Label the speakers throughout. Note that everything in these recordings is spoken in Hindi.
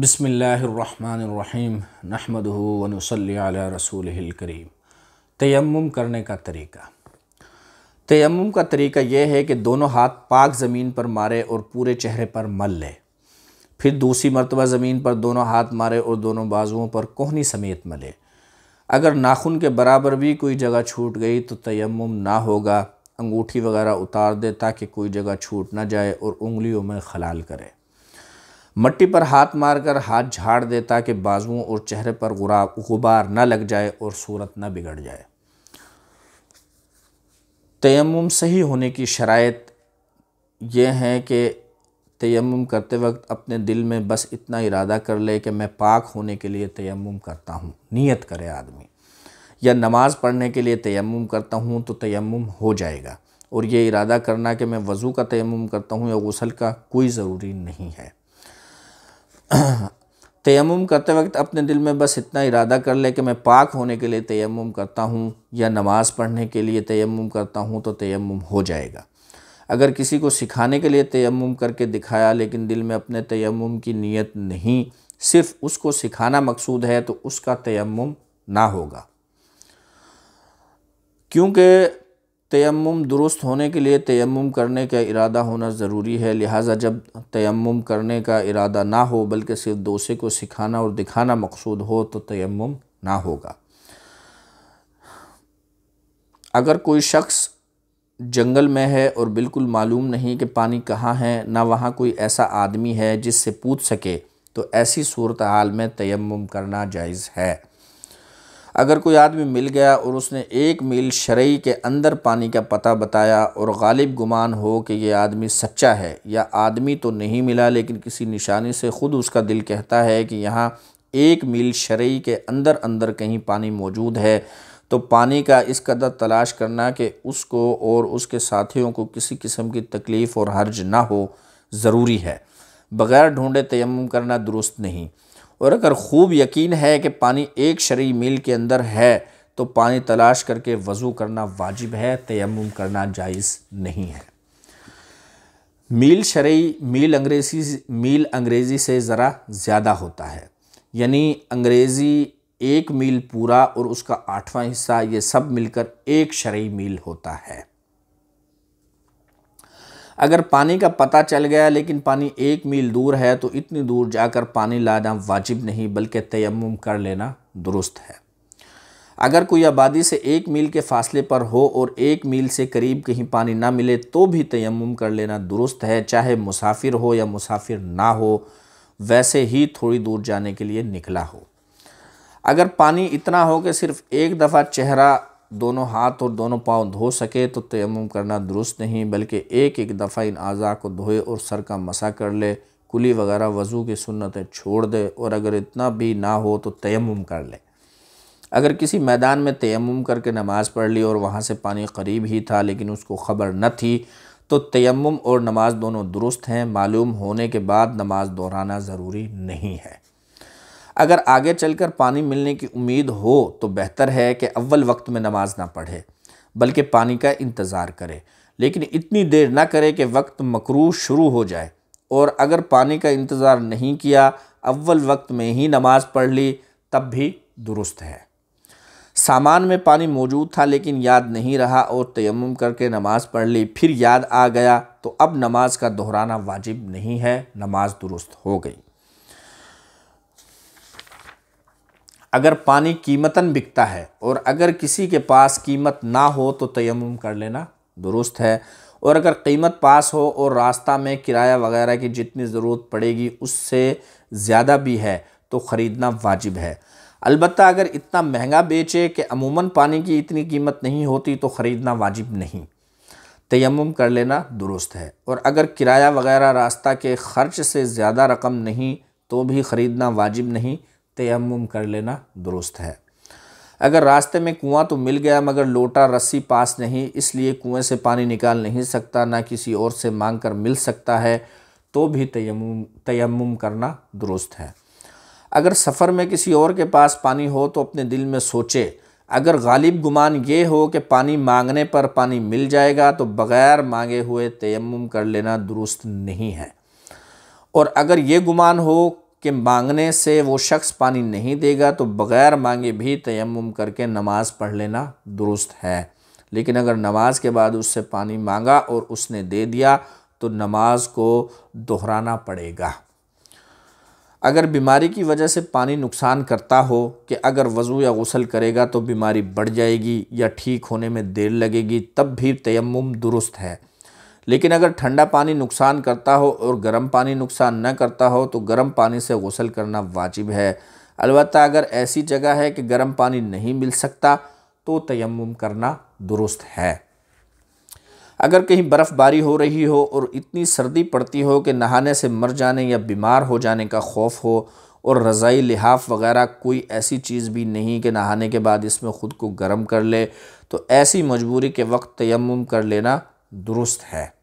Speaker 1: बसमीम नहमद वनसली रसूल करीम तयम करने का तरीका तयम का तरीका यह है कि दोनों हाथ पाक ज़मीन पर मारे और पूरे चेहरे पर मल ले फिर दूसरी मरतबा ज़मीन पर दोनों हाथ मारे और दोनों बाजुओं पर कोहनी समेत मले अगर नाखून के बराबर भी कोई जगह छूट गई तो तयम ना होगा अंगूठी वगैरह उतार दे ताकि कोई जगह छूट ना जाए और उंगलियों में खलाल करे मट्टी पर हाथ मारकर हाथ झाड़ देता कि बाजुओं और चेहरे पर गुबार न लग जाए और सूरत न बिगड़ जाए तयम सही होने की शरात यह है कि तयम करते वक्त अपने दिल में बस इतना इरादा कर ले कि मैं पाक होने के लिए तयम करता हूँ नीयत करे आदमी या नमाज़ पढ़ने के लिए तयम करता हूँ तो तयम हो जाएगा और ये इरादा करना कि मैं वज़ू का तयम करता हूँ या गसल का कोई ज़रूरी नहीं है तयम करते वक्त अपने दिल में बस इतना इरादा कर ले कि मैं पाक होने के लिए तयम करता हूँ या नमाज़ पढ़ने के लिए तयम करता हूँ तो तयम हो जाएगा अगर किसी को सिखाने के लिए तयम करके दिखाया लेकिन दिल में अपने तयम की नीयत नहीं सिर्फ उसको सिखाना मकसूद है तो उसका तयम ना होगा क्योंकि तयम दुरुस्त होने के लिए तयम करने का इरादा होना ज़रूरी है लिहाजा जब तयम करने का इरादा ना हो बल्कि सिर्फ दोसे को सिखाना और दिखाना मकसूद हो तो तयम ना होगा अगर कोई शख्स जंगल में है और बिल्कुल मालूम नहीं कि पानी कहाँ है ना वहाँ कोई ऐसा आदमी है जिससे पूछ सके तो ऐसी सूरत हाल में तयम करना जायज़ है अगर कोई आदमी मिल गया और उसने एक मील शरई के अंदर पानी का पता बताया और गालिब गुमान हो कि यह आदमी सच्चा है या आदमी तो नहीं मिला लेकिन किसी निशानी से ख़ुद उसका दिल कहता है कि यहाँ एक मील शरई के अंदर अंदर कहीं पानी मौजूद है तो पानी का इस कदर तलाश करना कि उसको और उसके साथियों को किसी किस्म की तकलीफ़ और हर्ज ना हो ज़रूरी है बग़ैर ढूँढे तयम करना दुरुस्त नहीं और अगर खूब यकीन है कि पानी एक शरी मील के अंदर है तो पानी तलाश करके वज़ू करना वाजिब है तयम करना जायज़ नहीं है मील शरी मील अंग्रेज़ी मील अंग्रेज़ी से ज़रा ज़्यादा होता है यानी अंग्रेज़ी एक मील पूरा और उसका आठवां हिस्सा ये सब मिलकर एक शरी मील होता है अगर पानी का पता चल गया लेकिन पानी एक मील दूर है तो इतनी दूर जाकर पानी लाना वाजिब नहीं बल्कि तयम कर लेना दुरुस्त है अगर कोई आबादी से एक मील के फासले पर हो और एक मील से करीब कहीं पानी ना मिले तो भी तयम कर लेना दुरुस्त है चाहे मुसाफिर हो या मुसाफिर ना हो वैसे ही थोड़ी दूर जाने के लिए निकला हो अगर पानी इतना हो कि सिर्फ एक दफ़ा चेहरा दोनों हाथ और दोनों पांव धो सके तो तयम करना दुरुस्त नहीं बल्कि एक एक दफ़ा इन अज़ा को धोए और सर का मसा कर ले कुली वगैरह वज़ू की सुन्नतें छोड़ दे और अगर इतना भी ना हो तो तयम कर ले अगर किसी मैदान में तयम करके नमाज़ पढ़ ली और वहाँ से पानी करीब ही था लेकिन उसको ख़बर न थी तो तयम और नमाज दोनों दुरुस्त हैं मालूम होने के बाद नमाज दोहराना ज़रूरी नहीं है अगर आगे चलकर पानी मिलने की उम्मीद हो तो बेहतर है कि अव्वल वक्त में नमाज ना पढ़े बल्कि पानी का इंतज़ार करे लेकिन इतनी देर ना करे कि वक्त मकरू शुरू हो जाए और अगर पानी का इंतज़ार नहीं किया अव्वल वक्त में ही नमाज पढ़ ली तब भी दुरुस्त है सामान में पानी मौजूद था लेकिन याद नहीं रहा और तयम करके नमाज़ पढ़ ली फिर याद आ गया तो अब नमाज का दोहराना वाजिब नहीं है नमाज दुरुस्त हो गई अगर पानी कीमतन बिकता है और अगर किसी के पास कीमत ना हो तो तयम कर लेना दुरुस्त है और अगर कीमत पास हो और रास्ता में किराया वगैरह की जितनी ज़रूरत पड़ेगी उससे ज़्यादा भी है तो ख़रीदना वाजिब है अलबत् अगर इतना महंगा बेचे कि अमूमन पानी की इतनी कीमत नहीं होती तो ख़रीदना वाजिब नहीं तयम कर लेना दुरुस्त है और अगर किराया वगैरह रास्ता के ख़र्च से ज़्यादा रकम नहीं तो भी ख़रीदना वाजिब नहीं तयम कर लेना दुरुस्त है अगर रास्ते में कुआं तो मिल गया मगर लोटा रस्सी पास नहीं इसलिए कुएं से पानी निकाल नहीं सकता ना किसी और से मांग कर मिल सकता है तो भी तयम तयम करना दुरुस्त है अगर सफ़र में किसी और के पास पानी हो तो अपने दिल में सोचे अगर गालिब गुमान ये हो कि पानी मांगने पर पानी मिल जाएगा तो बग़ैर मांगे हुए तयम कर लेना दुरुस्त नहीं है और अगर ये गुमान हो कि मांगने से वो शख्स पानी नहीं देगा तो बग़ैर मांगे भी तयम करके नमाज़ पढ़ लेना दुरुस्त है लेकिन अगर नमाज के बाद उससे पानी मांगा और उसने दे दिया तो नमाज को दोहराना पड़ेगा अगर बीमारी की वजह से पानी नुकसान करता हो कि अगर वज़ू या गसल करेगा तो बीमारी बढ़ जाएगी या ठीक होने में देर लगेगी तब भी तयम दुरुस्त है लेकिन अगर ठंडा पानी नुकसान करता हो और गर्म पानी नुकसान न करता हो तो गर्म पानी से गसल करना वाजिब है अलबत् अगर ऐसी जगह है कि गर्म पानी नहीं मिल सकता तो तयम करना दुरुस्त है अगर कहीं बर्फ़बारी हो रही हो और इतनी सर्दी पड़ती हो कि नहाने से मर जाने या बीमार हो जाने का खौफ हो और रज़ाई लिहाफ वगैरह कोई ऐसी चीज़ भी नहीं कि नहाने के बाद इसमें ख़ुद को गर्म कर ले तो ऐसी मजबूरी के वक्त तयम कर लेना दुरुस्त है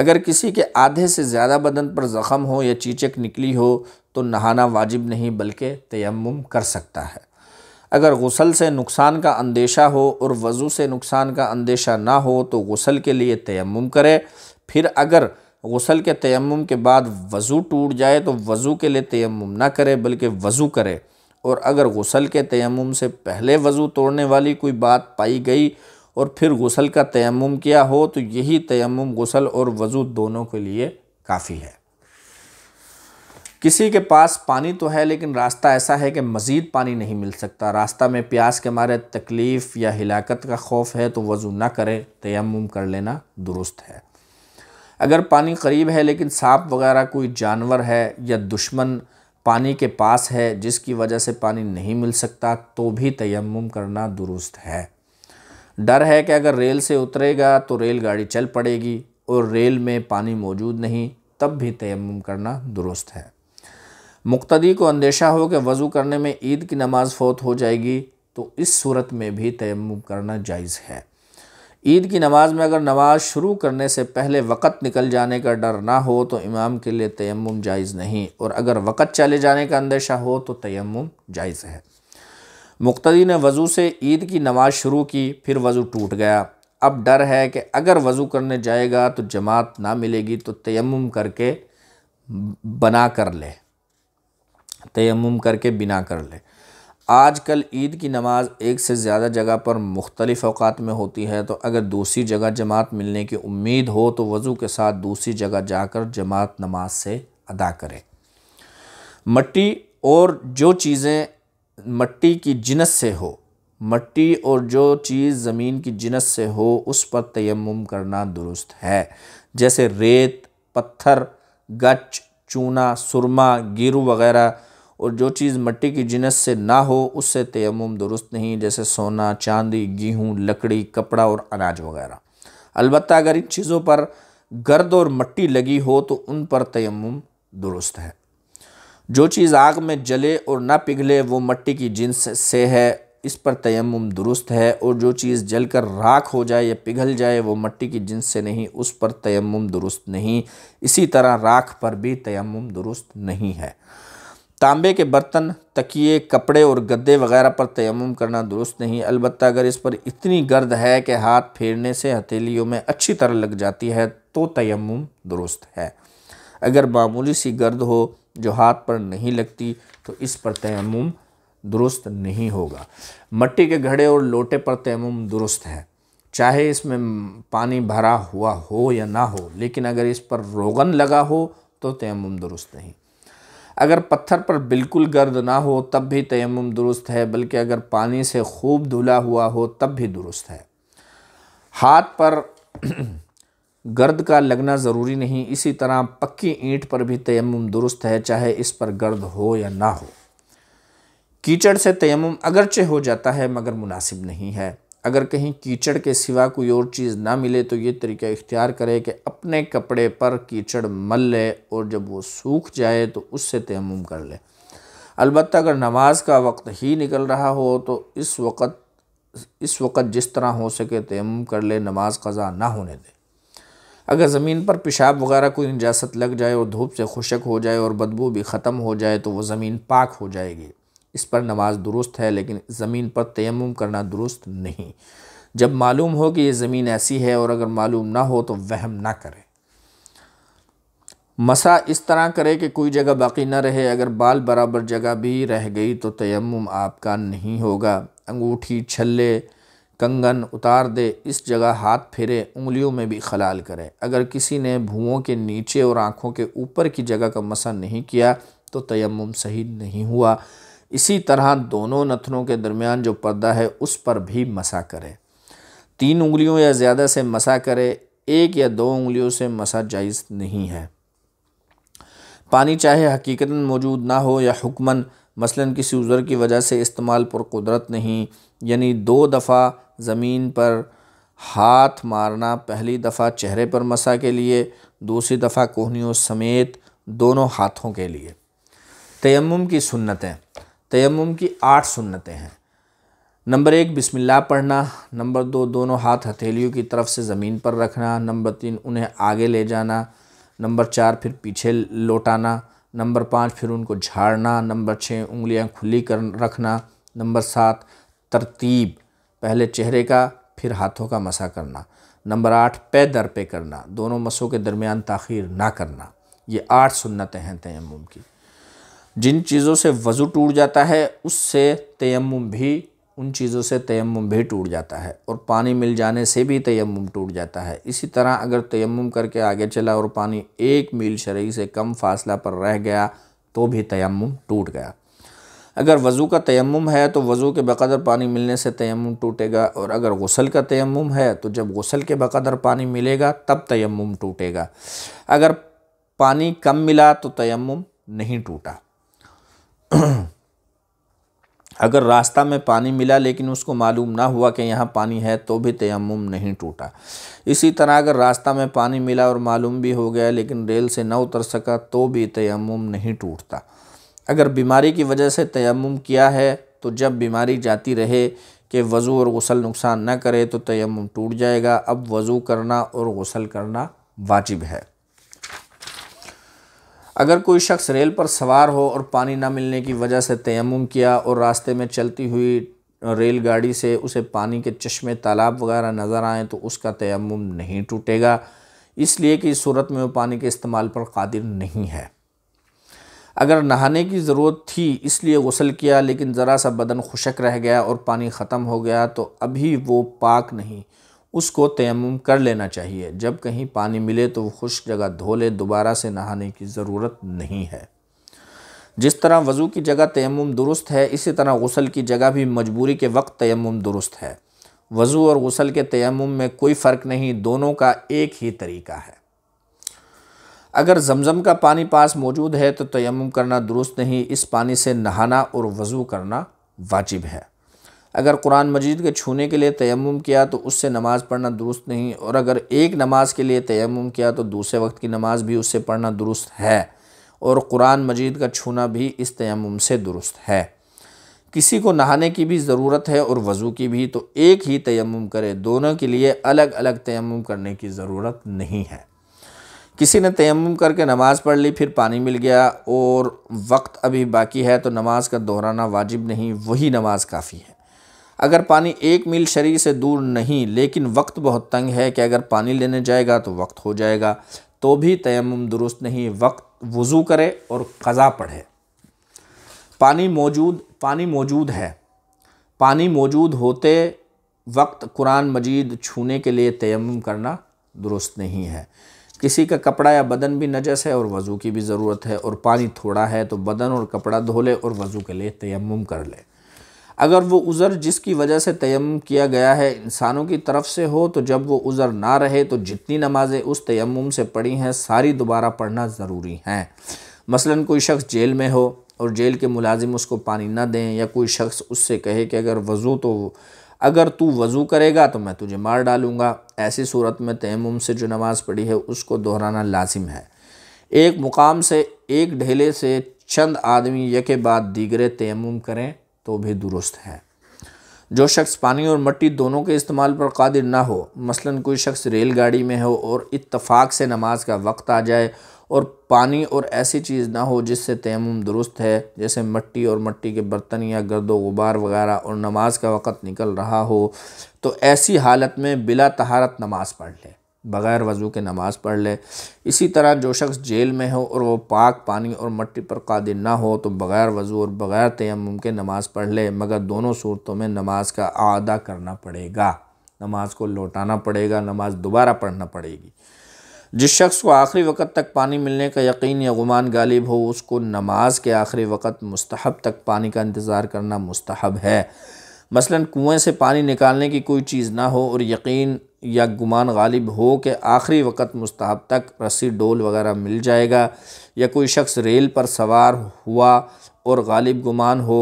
Speaker 1: अगर किसी के आधे से ज़्यादा बदन पर ज़ख़म हो या चीचक निकली हो तो नहाना वाजिब नहीं बल्कि तयम कर सकता है अगर गसल से नुकसान का अंदेशा हो और वज़ू से नुकसान का अंदेशा ना हो तो गसल के लिए तयम करे फिर अगर गसल के तयम के बाद वज़ू टूट जाए तो वज़ू के लिए तयम ना करे बल्कि वज़ू करे और अगर गसल के तयम से पहले वज़ू तोड़ने वाली कोई बात पाई गई और फिर गसल का तयम किया हो तो यही तयम गसल और वज़ू दोनों के लिए काफ़ी है किसी के पास पानी तो है लेकिन रास्ता ऐसा है कि मज़ीद पानी नहीं मिल सकता रास्ता में प्यास के मारे तकलीफ़ या हिलाकत का खौफ है तो वज़ू ना करें तयम कर लेना दुरुस्त है अगर पानी करीब है लेकिन सांप वगैरह कोई जानवर है या दुश्मन पानी के पास है जिसकी वजह से पानी नहीं मिल सकता तो भी तयम करना दुरुस्त है डर है कि अगर रेल से उतरेगा तो रेलगाड़ी चल पड़ेगी और रेल में पानी मौजूद नहीं तब भी तयम करना दुरुस्त है मुक्तदी को अंदेशा हो कि वज़ू करने में ईद की नमाज फौत हो जाएगी तो इस सूरत में भी तयम करना जायज़ है ईद की नमाज में अगर नमाज शुरू करने से पहले वक़्त निकल जाने का डर ना हो तो इमाम के लिए तयम जायज़ नहीं और अगर वक़्त चले जाने का अंदेशा हो तो तयम जायज़ है मुख्तदी ने वज़ू से ईद की नमाज़ शुरू की फिर वज़ू टूट गया अब डर है कि अगर वज़ू करने जाएगा तो जमात ना मिलेगी तो तयम करके बना कर ले तयम करके बिना कर ले आज कल ईद की नमाज़ एक से ज़्यादा जगह पर मुख्तलिफ़ अवकात में होती है तो अगर दूसरी जगह जमात मिलने की उम्मीद हो तो वज़ू के साथ दूसरी जगह जाकर जमात नमाज से अदा करें मट्टी और जो चीज़ें मट्टी की जिनस से हो मट्टी और जो चीज़ ज़मीन की जिनस से हो उस पर तयम करना दुरुस्त है जैसे रेत पत्थर गच चूना सुरमा गिरू वगैरह और जो चीज़ मट्टी की जिनस से ना हो उससे तयम दुरुस्त नहीं जैसे सोना चांदी गेहूँ लकड़ी कपड़ा और अनाज वगैरह अलबत् अगर इन चीज़ों पर गर्द और मट्टी लगी हो तो उन पर तयम दुरुस्त है जो चीज़ आग में जले और ना पिघले वो मट्टी की जिन्स से है इस पर तयम दुरुस्त है और जो चीज़ जल कर राख हो जाए या पिघल जाए वो मट्टी की जिन्स से नहीं उस पर तयम दुरुस्त नहीं इसी तरह राख पर भी तयम दुरुस्त नहीं है तांबे के बर्तन तकिए कपड़े और गद्दे वगैरह पर तयम करना दुरुस्त नहीं अलबत्त अगर इस पर इतनी गर्द है कि हाथ फेरने से हथेलियों में अच्छी तरह लग जाती है तो तयम दुरुस्त है अगर मामूली सी गर्द हो जो हाथ पर नहीं लगती तो इस पर तयम दुरुस्त नहीं होगा मट्टी के घड़े और लोटे पर तयम दुरुस्त है चाहे इसमें पानी भरा हुआ हो या ना हो लेकिन अगर इस पर रोगन लगा हो तो तयम दुरुस्त नहीं अगर पत्थर पर बिल्कुल गर्द ना हो तब भी तयम दुरुस्त है बल्कि अगर पानी से खूब धुला हुआ हो तब भी दुरुस्त है हाथ पर गर्द का लगना ज़रूरी नहीं इसी तरह पक्की ईंट पर भी तयम दुरुस्त है चाहे इस पर गर्द हो या ना हो कीचड़ से तयम अगरचे हो जाता है मगर मुनासिब नहीं है अगर कहीं कीचड़ के सिवा कोई और चीज़ ना मिले तो ये तरीका इख्तियार करें कि अपने कपड़े पर कीचड़ मल ले और जब वो सूख जाए तो उससे तयम कर ले अलबत्त अगर नमाज का वक्त ही निकल रहा हो तो इस वक्त इस वक्त जिस तरह हो सके तयम कर ले नमाज कज़ा ना होने दें अगर ज़मीन पर पेशाब वगैरह कोई निजास्त लग जाए और धूप से खुशक हो जाए और बदबू भी ख़त्म हो जाए तो वह ज़मीन पाक हो जाएगी इस पर नमाज दुरुस्त है लेकिन ज़मीन पर तयम करना दुरुस्त नहीं जब मालूम हो कि ये ज़मीन ऐसी है और अगर मालूम ना हो तो वहम ना करें मसा इस तरह करे कि कोई जगह बाकी ना रहे अगर बाल बराबर जगह भी रह गई तो तयम आपका नहीं होगा अंगूठी छल्ले कंगन उतार दे इस जगह हाथ फेरे उंगलियों में भी खलाल करे अगर किसी ने भुओं के नीचे और आँखों के ऊपर की जगह का मसा नहीं किया तो तयम सही नहीं हुआ इसी तरह दोनों नथनों के दरमियान जो पर्दा है उस पर भी मसा करे तीन उंगलियों या ज़्यादा से मसा करे एक या दो उंगलियों से मसा जायज़ नहीं है पानी चाहे हकीकता मौजूद ना हो या हुक्मन मसलन किसी उज़र की वजह से इस्तेमाल पर कुदरत नहीं यानी दो दफ़ा ज़मीन पर हाथ मारना पहली दफ़ा चेहरे पर मसा के लिए दूसरी दफ़ा कोहनियों समेत दोनों हाथों के लिए तयम की सुन्नतें तयम की आठ सुन्नतें हैं नंबर एक बिस्मिल्लाह पढ़ना नंबर दो दोनों हाथ हथेलियों की तरफ से ज़मीन पर रखना नंबर तीन उन्हें आगे ले जाना नंबर चार फिर पीछे लौटाना नंबर पाँच फिर उनको झाड़ना नंबर छः उंगलियां खुली कर रखना नंबर सात तरतीब पहले चेहरे का फिर हाथों का मसा करना नंबर आठ पे दर पे करना दोनों मसों के दरमियान ताखीर ना करना ये आठ सुन्नतें हैं तयम की जिन चीज़ों से वज़ू टूट जाता है उससे तयम भी उन चीज़ों से तयम भी टूट जाता है और पानी मिल जाने से भी तयम टूट जाता है इसी तरह अगर तयम करके आगे चला और पानी एक मील शरीर से कम फासला पर रह गया तो भी तयम टूट गया अगर वज़ू का तयम है तो वज़ू के बकदर पानी मिलने से तयम टूटेगा और अगर गसल का तयम है तो जब गसल के बकदर पानी मिलेगा तब तयम टूटेगा अगर पानी कम मिला तो तयम नहीं टूटा अगर रास्ता में पानी मिला लेकिन उसको मालूम ना हुआ कि यहाँ पानी है तो भी तयम नहीं टूटा इसी तरह अगर रास्ता में पानी मिला और मालूम भी हो गया लेकिन रेल से ना उतर सका तो भी तयम नहीं टूटता अगर बीमारी की वजह से तयम किया है तो जब बीमारी जाती रहे कि वज़ू और गसल नुकसान न करे तो तयम टूट जाएगा अब वज़ू करना और गसल करना वाजिब है अगर कोई शख्स रेल पर सवार हो और पानी ना मिलने की वजह से तयम किया और रास्ते में चलती हुई रेलगाड़ी से उसे पानी के चश्मे तालाब वगैरह नज़र आएँ तो उसका तयम नहीं टूटेगा इसलिए कि इस सूरत में वो पानी के इस्तेमाल पर कादिर नहीं है अगर नहाने की ज़रूरत थी इसलिए गसल किया लेकिन ज़रा सा बदन खुशक रह गया और पानी ख़त्म हो गया तो अभी वो पाक नहीं उसको तयम कर लेना चाहिए जब कहीं पानी मिले तो वो खुश जगह धो ले दोबारा से नहाने की ज़रूरत नहीं है जिस तरह वज़ू की जगह तयम दुरुस्त है इसी तरह गसल की जगह भी मजबूरी के वक्त तयम दुरुस्त है वज़ू और गसल के तयम में कोई फ़र्क नहीं दोनों का एक ही तरीका है अगर जमज़म का पानी पास मौजूद है तो तयम करना दुरुस्त नहीं इस पानी से नहाना और वज़ू करना वाजिब है अगर कुरान मजीद के छूने के लिए तयम किया तो उससे नमाज़ पढ़ना दुरुस्त नहीं और अगर एक नमाज के लिए तयम किया तो दूसरे वक्त की नमाज़ भी उससे पढ़ना दुरुस्त है और कुरान मजीद का छूना भी इस तयम से दुरुस्त है किसी को नहाने की भी ज़रूरत है और वज़ू की भी तो एक ही तयम करे दोनों के लिए अलग अलग तयम करने की ज़रूरत नहीं है किसी ने तयम करके नमाज़ पढ़ ली फिर पानी मिल गया और वक्त अभी बाकी है तो नमाज का दोहराना वाजिब नहीं वही नमाज काफ़ी है अगर पानी एक मील शरीर से दूर नहीं लेकिन वक्त बहुत तंग है कि अगर पानी लेने जाएगा तो वक्त हो जाएगा तो भी तयम दुरुस्त नहीं वक्त वज़ू करे और कज़ा पढ़े पानी मौजूद पानी मौजूद है पानी मौजूद होते वक्त कुरान मजीद छूने के लिए तयम करना दुरुस्त नहीं है किसी का कपड़ा या बदन भी नजस है और वज़ू की भी ज़रूरत है और पानी थोड़ा है तो बदन और कपड़ा धो ले और वज़ू के लिए तयम कर ले अगर वो उज़र जिसकी वजह से तयम किया गया है इंसानों की तरफ से हो तो जब वो उज़र ना रहे तो जितनी नमाज़ें उस तयम से पढ़ी हैं सारी दोबारा पढ़ना ज़रूरी हैं मसलन कोई शख्स जेल में हो और जेल के मुलाजिम उसको पानी ना दें या कोई शख्स उससे कहे कि अगर वज़ू तो अगर तू वज़ू करेगा तो मैं तुझे मार डालूँगा ऐसी सूरत में तयम से जो नमाज़ पढ़ी है उसको दोहराना लाजिम है एक मुकाम से एक ढेले से चंद आदमी के बाद दीगरे तयम करें तो भी दुरुस्त है जो शख्स पानी और मट्टी दोनों के इस्तेमाल पर कादिर ना हो मसलन कोई शख्स रेलगाड़ी में हो और इत्तफाक से नमाज का वक्त आ जाए और पानी और ऐसी चीज़ ना हो जिससे तयम दुरुस्त है जैसे मट्टी और मट्टी के बर्तन या गर्दो गुबार वगैरह और नमाज का वक़्त निकल रहा हो तो ऐसी हालत में बिला तहारत नमाज़ पढ़ ले बग़ैर वज़ू के नमाज़ पढ़ ले इसी तरह जो शख्स जेल में हो और वो पाक पानी और मट्टी पर कादिर ना हो तो बग़ैर वज़ू और बग़ैर तयम के नमाज़ पढ़ ले मगर दोनों सूरतों में नमाज का आदा करना पड़ेगा नमाज को लौटाना पड़ेगा नमाज दोबारा पढ़ना पड़ेगी जिस शख्स को आखिरी वक़्त तक पानी मिलने का यकीन या गुमान गालिब हो उसको नमाज के आखिरी वक़्त मुस्तहब तक पानी का इंतज़ार करना मुस्तहब है मसलन कुएं से पानी निकालने की कोई चीज़ ना हो और यकीन या गुमान गालिब हो कि आखिरी वक़्त मुस्तहब तक रस्सी डोल वगैरह मिल जाएगा या कोई शख्स रेल पर सवार हुआ और गालिब गुमान हो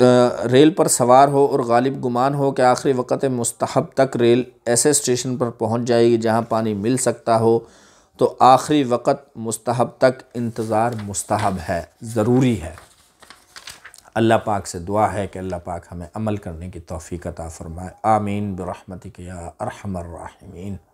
Speaker 1: रेल पर सवार हो और गालिब गुमान हो कि आखिरी वक़्त मुस्तहब तक रेल ऐसे स्टेशन पर पहुंच जाएगी जहां पानी मिल सकता हो तो आखिरी वक़्त मुस्तहब तक इंतज़ार मुस्तहब है ज़रूरी है अल्लाह पाक से दुआ है कि अल्लाह पाक हमें अमल करने की तोफ़ी अता फ़रमाए आमीन बरहमत या अरहमर